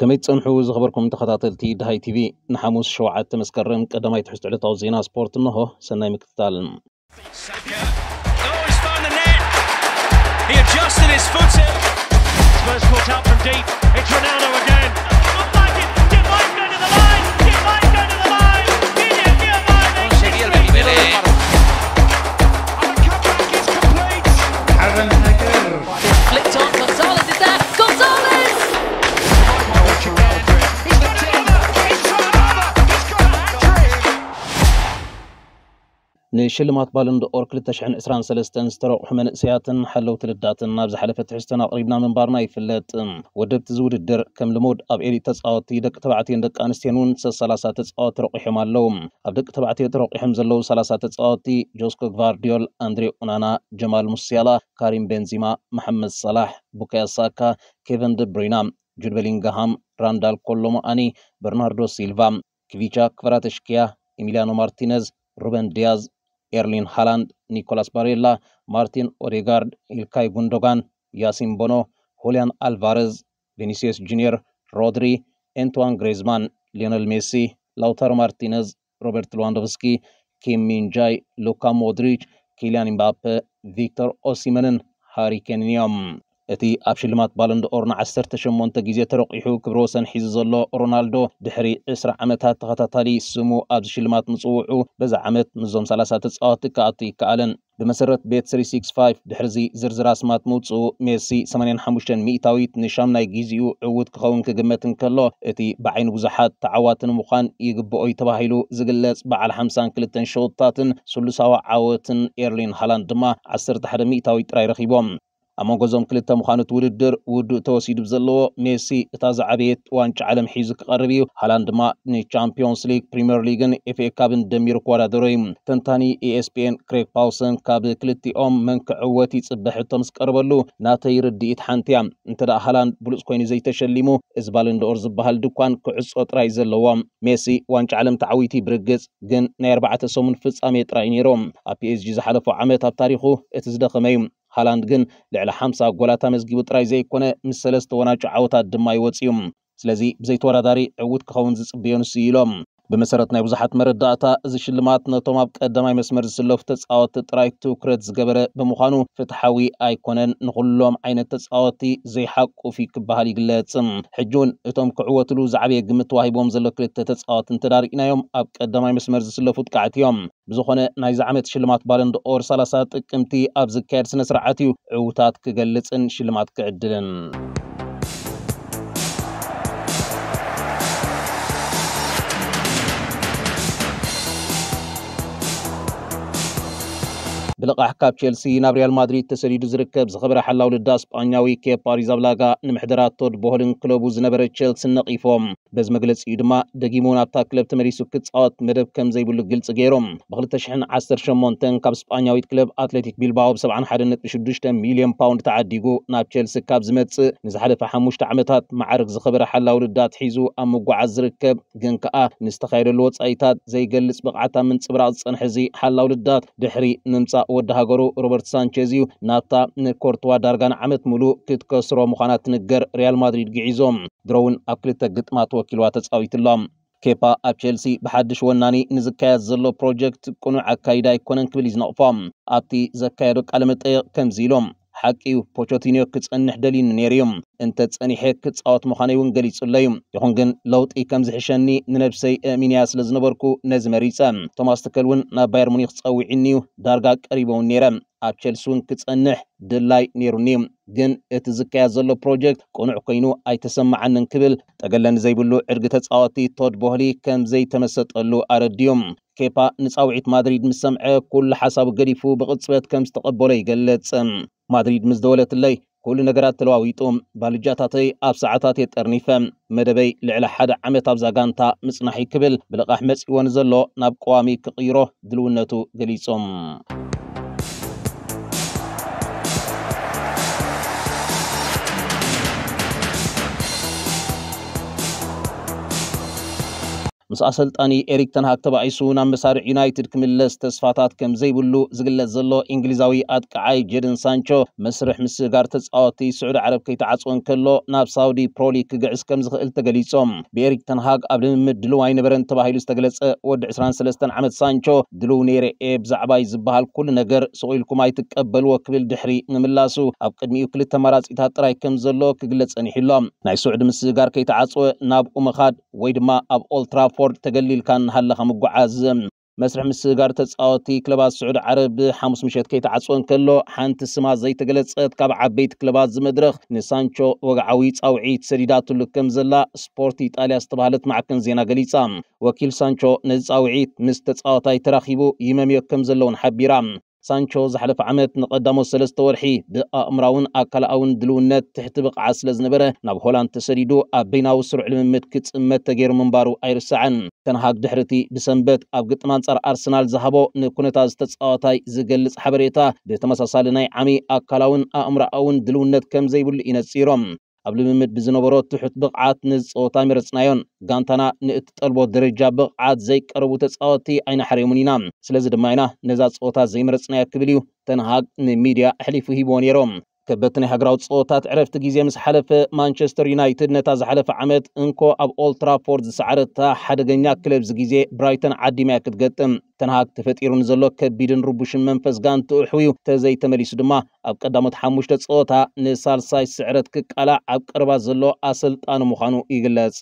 كما تصنحو زخبركم تخطاطل تي دهاي تي في نحموس شوعات تمسكرن قدما يتحس على توزينا سبورت نهو سناي مكتال ሽልማት ባሎንድ ኦር 2023 ዝተረቑሑ መንእሰያትን ሓለውቲ ልዳትን ናብ ዝሓለፈ ትሕዝቶና ኣቕሪብና ምንባርና ይፍለጥ ወደብቲ ዝውድድር ከም ልሙድ ኣብ ኤሊት ተፃወቲ ደቂ ተባዕትዮን ደቂ ኣንስትዮን እውን 30 ተፃወቲ ረቑሖም ኣለው ኣብ ደቂ ተባዕትዮ ተረቑሖም ዘለው 30 ተፃወቲ ጆስኮ ግቫርዲዮል ኣንድሬ ኡናና ጀማል ሙስያላ ካሪም ቤንዚማ መሐመድ ሰላሕ ቡካያ ሳካ ኬቨን ደ ብሪና ጁድ ቤሊንግሃም ራንዳል ኮሎሞኣኒ በርናርዶ ሲልቫ ክቪቻ ክፈራተሽኪያ ኤሚሊያኖ ማርቲነዝ ሩበን ዲያዝ ايرلين هالاند نيكولاس باريلا مارتين اوريغارد الكاي جوندوغان ياسين بونو هوليان الفاريز فينيسيوس جونيور رودري انتوان جريزمان ليونيل ميسي لاوتارو مارتينيز روبرت لواندوفسكي كيم مين جاي لوكا مودريتش كيليان مبابي فيكتور اوسيمانن هاري كين እቲ ኣብ ሽልማት ባለንዶኦርን 18 ግዜ ተረቂሑ ክብሪ ወሰን ሒዙ ዘሎ ሮናልዶ ድሕሪ 20 ዓመታት ተኸታታሊ ስሙ ኣብዚ ሽልማት ምፅውዑ በዛ ዓመት ምዞም 30 ተፃወቲ ክኣቱ ይከኣለን ብመሰረት ቤት 365 ድሕርዚ ዝርዝር ኣስማት ምውፅኡ ሜሲ 85 ሚእታዊት ንሻምናይ ግዜኡ ዕውት ክኸውን ክግመት እንከሎ እቲ ብዓይኒ ብዙሓት ተዓዋቲ ንምዃን ይግብኦ እዩ ተባሂሉ ዝግለጽ በዓል 52 ሸውታትን ስሉሳዊ ዓወትን ኤርሊን ሃላንድ ድማ 11 ሚእታዊ ጥራይ ረኺቦም ኣብ መንጎ ዞም ክልተ ምዃኑት ውድድር ውዱእ ተወሲዱ ዘለዎ ሜሲ እታ ዝዓበየት ዋንጫ ዓለም ሒዙ ክቐርብ እዩ ሃላንድ ድማ ንቻምፒዮንስ ሊግ ፕሪምየር ሊግን ኤፍኤ ካብን ደሚሩ ክወዳደሮ እዩ ተንታኒ ኤኤስፒኤን ክሬግ ፓውሰን ካብ ክልቲኦም መንክዕወት ይፅበ ሕቶ ምስ ቀርበሉ ናተይ ርድኢት ሓንቲ እያ እንተደ ሃላንድ ብሉፅ ኮይኑ ዘይተሸሊሙ እዚ ባለንዶኦር ዝበሃል ድኳን ክዕፆ ጥራይ ዘለዎም ሜሲ ዋንጫ ዓለም ተዓዊቲ ብርግፅ ግን ናይ ኣርባዕተ ሰሙን ፍጻሜ ጥራይ ነይሮም ኣብ ፒኤስጂ ዝሓለፈ ዓመት ኣብ ታሪኹ እቲ ዝደኸመ እዩ ሃላንድ ግን ልዕሊ 50 ጎላት ኣመዝጊቡ ጥራይ ዘይኮነ ምስ ሰለስተ ወናጭ ዓወታት ድማ ይወፅ እዩ ስለዚ ብዘይተወዳዳሪ ዕውት ክኸውን ዝፅበዮ ንስ ኢሎም بمسارات نيو زحات مرداتا زي شلمات نتو ماب قدماي مسمر زلوف تسعوات تراي تو كرد زغبرة بمخانو فتحاوي اي كونن نغلوم عينة تسعواتي زي حاق وفي كبهالي قلاتم حجون اتوم كعواتلو زعبية قمت واهيبوم زلو كرد تسعوات انترار اينا يوم اب قدماي مسمر زلوف تقعت يوم بزوخونة ناي زعمت شلمات بارند اور سالسات اكمتي اب زكارس نسرعاتيو عووتات كقلتن شلمات كعدلن بلقاح كاب تشيلسي ناب ريال مدريد تسديد زركب زخبر حلاو لدا اسبانياوي كيب باريز ابلاغا تود بهولن كلوبو زنبر تشيلسي نقيفوم بز مغلص يدما دغيمو نابتا كلب تمريسو كتصات مدب كم زي بلو غلص غيروم بغل تشحن ب2018 كاب اسبانياوي كلب اتلتيك بيلباو ب بشدوشتا مليون باوند تعديقو ناب تشيلسي كاب زمتس نزحلف فحموش تعمتات معرق زخبر حلاو لدا تحيزو ام مغعز جنكا نستخير ከኣ ايتات زي قلس بقعتا من ዝፀንሐ እዚ حلاو ልዳት دحري نمسا ወዲ ሃገሩ ሮበርት ሳንቸዝ እዩ ናብታ ኮርትዋ ዳርጋ ንዓመት ሙሉእ ክትከስሮ ምዃና ትንገር ሪያል ማድሪድ ግዒዞም ድሮ እውን ኣብ ክልተ ግጥማ ተወኪልዋ ተፃዊትሎም ኬፓ ኣብ ቸልሲ ብሓድሽ ወናኒ ንዝካየድ ዘሎ ፕሮጀክት ቁኑዕ ኣካይዳ ኣይኮነን ክብል ይዝነቕፎም ኣብቲ ዘካየዶ ቃለ መጠይቕ ከምዚ ኢሎም ሓቂ ፖቾቲኒዮ ክጸንሕ ደልዩ ነይሩዮም እንተ ጸኒሐ ክጻወት ምዃነ እውን ገሊጹለዩ ይኹን ግን ለውጢ ከም ዝሕሸኒ ንነብሰይ ኣእሚንያ ስለ ዝነበርኩ ነዚ መሪጸ ቶማስ ትከል እውን ናብ ባየር ሙኒክ ጸዊዕኒዩ ዳርጋ ቀሪቦውን ነይረ ኣብ ቸልሲ እውን ክጸንሕ ድላይ ነይሩኒ ግን እቲ ዝካየድ ዘሎ ፕሮጀክት ቁኑዕ ኮይኑ ኣይተሰማዓንን ክብል ጠገለን ዘይብሉ ዕርጊ ተፃወቲ ቶድ ቦህሊ ከም ዘይተመሰጠሉ ኣረድዮም ኬፓ ንፃውዒት ማድሪድ ምስ ሰምዐ ኩሉ ሓሳብ ገዲፉ ብቕፅበት ከም ዝተቐበሎ ይገልጽ ማድሪድ ምስ ደወለትለይ ኩሉ ነገራት ተለዋዊጡ ባልጃታተይ ኣብ ሰዓታት የጠርኒፈ መደበይ ልዕሊ ሓደ ዓመት ኣብዛ ጋንታ ምጽናሒ ክብል ብልቓሕ መጺእዎን ዘሎ ናብ ቀዋሚ ክቕይሮ ድልውነቱ ገሊጾም ምስ ኣሰልጣኒ ኤሪክ ተንሃግ ተባዒሱ ናብ መሳርዕ ዩናይትድ ክምለስ ተስፋታት ከም ዘይብሉ ዝግለጽ ዘሎ እንግሊዛዊ ኣጥቃዓይ ጀደን ሳንቾ መስርሕ ምስጋር ተጻወቲ ስዑድ ዓረብ ከይተዓፅወን ከሎ ናብ ሳውዲ ፕሮሊ ክግዕዝ ከም ዝኽእል ተገሊጾም ብኤሪክ ተንሃግ ኣብ ልምምድ ድልው ኣይነበረን ተባሂሉ ዝተገለጸ ወዲ 23 ዓመት ሳንቾ ድልው ነይረ ኤ ብዛዕባይ ዝበሃል ኩሉ ነገር ስቑኢልኩም ኣይትቀበልዎ ክብል ድሕሪ ምምላሱ ኣብ ቅድሚኡ ክልተ መራፂታት ጥራይ ከም ዘሎ ክግለጽ ጸኒሑ ኣሎ ናይ ስዑድ ምስጋር ከይተዓፅወ ናብኡ ምኻድ ወይ ድማ ኣብ ኦልትራፎ ترانسفورد تقليل كان هلا خمجو عازم مسرح مسجار تسأوتي كلبات سعود عرب حمص مشيت كي تعصون كله حانت السماء زي تقلت صيد كاب عبيت كلبات زمدرخ نسانشو وقعويت أو عيد سريدات اللي كم زلا سبورت إيطاليا استبهلت مع كنزينا قليصام وكيل سانشو نز أو عيد مستتسأوتي تراخيبو يمام يكم زلون حبيرام ሳንቾ ዝሓለፈ ዓመት ንቐዳሞ ሰለስተ ወርሒ ብኣእምራውን ኣካልኣውን ድልውነት ትሕቲ ብቕዓ ስለ ዝነበረ ናብ ሆላንድ ተሰዲዱ ኣብ በይናዊ ስሩዕ ልምምድ ክፅመት ተገይሩ ምንባሩ ኣይርስዓን ተንሃግ ድሕርቲ ብሰንበት ኣብ ግጥም ኣንጻር ኣርሰናል ዝሃቦ ንኩነታት ዝተፃወታይ ዝገልፅ ሓበሬታ ብተመሳሳሊ ናይ ዓሚ ኣካላውን ኣእምራኣውን ድልውነት ከም ዘይብሉ ይነፂሮም ኣብ ልምምድ ብዝነበሮ ትሑት ብቕዓት ንፀወታ መረፅናዮን ጋንታና ንእትጠልቦ ደረጃ ብቕዓት ዘይቀረቡ ተፃወቲ ዓይናሕርዮምን ኢና ስለዚ ድማ ኢና ነዛ ፀወታ ዘይመረፅናያ ክብል እዩ ተንሃግ ንሚድያ ኣሕሊፉ ሂቦ ነይሮም ከበቲ ናይ ሃገራዊ ፀወታት ዕረፍቲ ግዜ ምስ ሓለፈ ማንቸስተር ዩናይትድ ነታ ዝሓለፈ ዓመት እንኮ ኣብ ኦልትራፎርድ ዝሰዓረታ ሓደገኛ ክለብ ግዜ ብራይተን ዓዲማያ ክትገጥም ተንሃግ ተፈጢሩ ንዘሎ ከቢድን ርቡሽን መንፈስ ጋንትኡ ሕውዩ ተዘይተመሊሱ ድማ ኣብ ቀዳሞት ሓሙሽተ ፀወታ ንሳልሳይ ስዕረት ክቃላዕ ኣብ ቅርባት ዘሎ ኣሰልጣኒ ምዃኑ ይግለጽ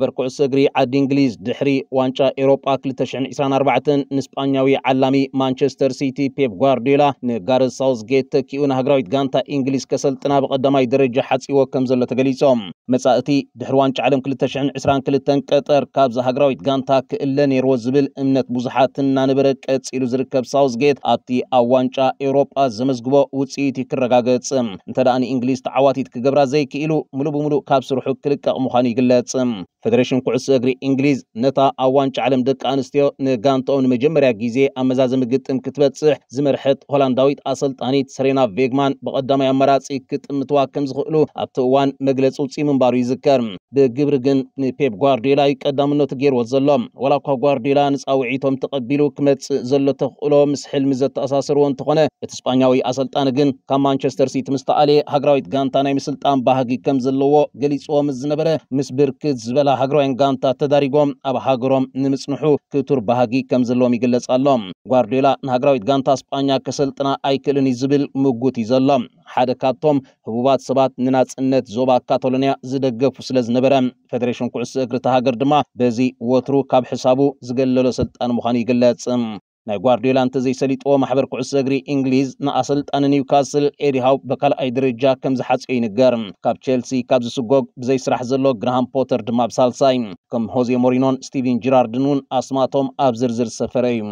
حبر كوس غري عاد انجليز دحري وانشا اوروبا كلتشن عسان اربعة نسبانياوي علامي مانشستر سيتي بيب غوارديولا نغار ساوز جيت كيونا هجرويت غانتا انجليز كسلتنا بقدماي درجة حاتسي وكمزل لتقليصهم መጻእቲ ድሕሪ ዋንጫ ዓለም 222 ቀጠር ካብ ሃገራዊት ጋንታ ክእለ ነይርዎ ዝብል እምነት ብዙሓት እናነበረ ቀፂሉ ዝርከብ ሳውዝጌት ኣብቲ ኣብ ዋንጫ ኤውሮጳ ዘመዝግቦ ውፅኢት ክረጋገፅ እንተ ደኣኒ እንግሊዝ ተዓዋቲት ክገብራ ዘይክኢሉ ሙሉእ ብሙሉእ ካብ ስርሑ ክልቀቕ ምዃኑ ይግለጽ ፌደሬሽን ኩዕሶ እግሪ እንግሊዝ ነታ ኣብ ዋንጫ ዓለም ደቂ ኣንስትዮ ንጋንትኦም ንመጀመርያ ግዜ ኣመዛዘሚ ግጥም ክትበጽሕ ዝመርሐት ሆላንዳዊት ኣሰልጣኒት ሰሬና ቬግማን ብቐዳማይ ኣመራፂ ክጥምትዋ ከም ዝኽእሉ ኣብቲ እዋን መግለፂ ውፂምን ምንባሩ ይዝከር ብግብሪ ግን ንፔፕ ጓርዲዮላ ቀዳምነቱ ገይርዎ ዘሎ ዋላ እኳ ጓርዲዮላ ንፃውዒቶም ተቐቢሉ ክመፅእ ዘሎ ተኽእሎ ምስ ሕልሚ ዘተኣሳስርዎ እንተኾነ እቲ እስጳኛዊ ኣሰልጣኒ ግን ካብ ማንቸስተር ሲቲ ምስ ተኣለየ ሃገራዊት ጋንታ ናይ ምስልጣን ባህጊ ከም ዘለዎ ገሊፅዎ ምስ ዝነበረ ምስ ብርክት ዝበላ ሃገራውያን ጋንታ ተዳሪጎም ኣብ ሃገሮም ንምፅንሑ ክቱር ባህጊ ከም ዘለዎም ይግለጽ ኣሎ ጓርዲዮላ ንሃገራዊት ጋንታ እስጳኛ ከሰልጥና ኣይክእልን እዩ ዝብል ምጉት እዩ ዘሎ ሓደ ካብቶም ህቡባት ሰባት ንናፅነት ዞባ ካታሎንያ ዝደገፉ ስለ ዝነበረ ፌደሬሽን ኩዕሶ እግሪ ሃገር ድማ በዚ ወትሩ ካብ ሕሳቡ ዝገለሎ ስልጣን ምዃኑ ይግለጽ ናይ ጓርዲዮላ እንተዘይሰሊጥዎ ማሕበር ኩዕሶ እግሪ እንግሊዝ ንኣሰልጣኒ ኒውካስል ኤዲሃው ብካልኣይ ደረጃ ከም ዝሓፅዮ ይንገር ካብ ቸልሲ ካብ ዝስጎግ ብዘይ ስራሕ ዘሎ ግርሃም ፖተር ድማ ብሳልሳይ ከም ሆዜ ሞሪኖን ስቲቨን ጅራርድን እውን ኣስማቶም ኣብ ዝርዝር ዝሰፈረ እዩ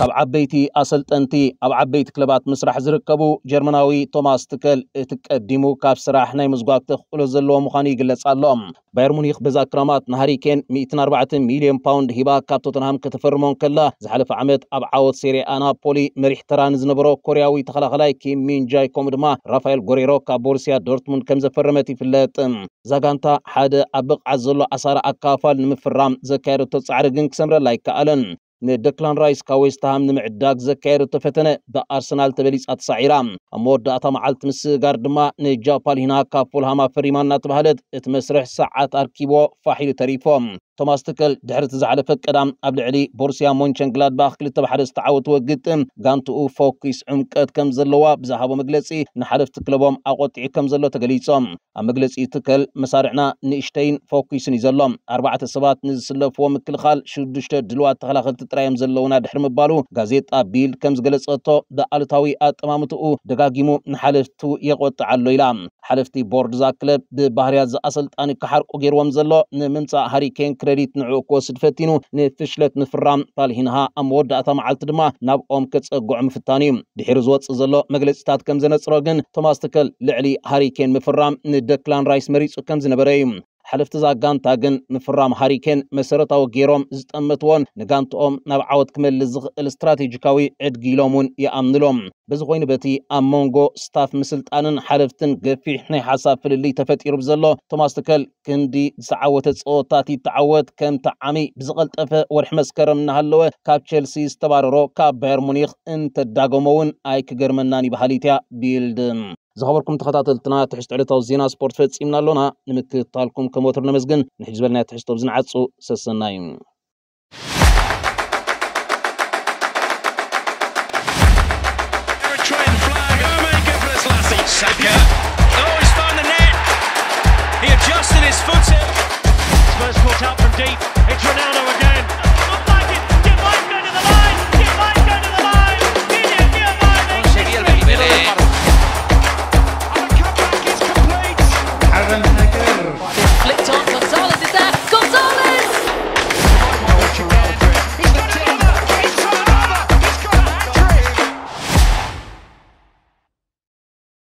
ካብ ዓበይቲ ኣሰልጠንቲ ኣብ ዓበይቲ ክለባት ምስራሕ ዝርከቡ ጀርመናዊ ቶማስ ትከል እቲ ቀዲሙ ካብ ስራሕ ናይ ምዝጓግ ተኽእሎ ዘለዎ ምዃኑ ይግለጽ ኣሎም ባየር ሙኒክ በዛ ክራማት ንሃሪኬን 14 ሚልዮን ፓውንድ ሂባ ካብ ቶተንሃም ከተፈርሞን ከላ ዝሓለፈ ዓመት ኣብ ዓወት ሴሪኣ ናፖሊ መሪሕ ተራ ንዝነበሮ ኮርያዊ ተኸላኸላይ ኪም ሚንጃይ ከምኡ ድማ ራፋኤል ጎሬሮ ካብ ቦሩስያ ዶርትሙንድ ከም ዘፈረመት ይፍለጥ ዛጋንታ ሓደ ኣብ ብቕዓት ዘሎ ኣሳራ ኣካፋል ንምፍራም ዘካየደቶ ጻዕሪ ግን ክሰምረላ ኣይከኣለን ንደክላን ራይስ ካብ ዌስትሃም ንምዕዳግ ዘካየድ እቲ ፈተነ ብኣርሰናል ተበሊፃ ተሳዒራ ኣብ መወዳእታ መዓልቲ ምስጋር ድማ ንጃፓሊና ካብ ፉልሃማ ፈሪማ እናተባሃለት እቲ መስርሕ ሰዓት ኣርኪቦ ፋሒሉ ተሪፎም ቶማስ ትከል ድሕሪ እቲ ዝዓለፈ ቀዳም ኣብ ልዕሊ ቦርሲያ ሞንቸን ግላድባኽ ክልተ ብሓደ ዝተዓወትዎ ግጥም ጋንትኡ ፎኪስ ዕምቀት ከም ዘለዋ ብዝሃቦ መግለፂ ንሓለፍቲ ክለቦም ኣቆጢዑ ከም ዘሎ ተገሊፆም ኣብ መግለፂ ትከል መሳርዕና ንእሽተይን ፎኪስን እዩ ዘሎም ኣርባዕተ ሰባት ንዝስለፍዎ ምክልኻል ሽዱሽተ ድልዋት ተኸላኸልቲ ጥራዮም ዘለውና ድሕሪ ምባሉ ጋዜጣ ቢል ከም ዝገለፀቶ ብኣሉታዊ ኣጠማምትኡ ደጋጊሙ ንሓለፍቱ የቆጥዕ ኣሎ ኢላ ሓለፍቲ ቦርድ ዛ ክለብ ብባህርያት ዝኣሰልጣኒ ክሓርቁ ገይርዎም ዘሎ ንምምፃእ ሃሪኬን ክረ ሕረሪት ንዕኡ ክወስድ ፈቲኑ ንፍሽለት ንፍራም ታልሂንሃ ኣብ መወዳእታ መዓልቲ ድማ ናብ ኦም ከፀጉዑ ምፍታን እዩ ድሕሪ ዝወፅእ ዘሎ መግለፂታት ከም ዘነፅሮ ግን ቶማስ ትከል ልዕሊ ሃሪኬን ምፍራም ንደክላን ራይስ መሪፁ ከም ዝነበረ እዩ ሓለፍቲ ዛጋንታ ግን ንፍራም ሃሪኬን መሰረታዊ ገይሮም ዝጠምትዎን ንጋንትኦም ናብ ዓወት ክመልስ ዝኽእል ስትራቴጂካዊ ዕድጊ ኢሎም እውን ይኣምንሎም በዚ ኮይኑ በቲ ኣብ መንጎ ስታፍ ምስልጣንን ሓለፍትን ገፊሕ ናይ ሓሳብ ፍልልይ ተፈጢሩ ብዘሎ ቶማስ ትከል ክንዲ ዝተዓወተ ፀወታት ይተዓወት ከምቲ ዓመይ ብዝቐልጠፈ ወርሒ መስከረም እናሃለወ ካብ ቸልሲ ዝተባረሮ ካብ ባየር ሙኒክ እንተዳጎሞ እውን ኣይክገርመናን ይባሃል ኢትያ ቢልድ زخبركم تخطاطل تنا تحشت على توزينا سبورت فيت سيمنا لنا نمثل طالكم كموتر نمزقن نحجز بلنا تحشت وزن عطسو سسنايم Saka.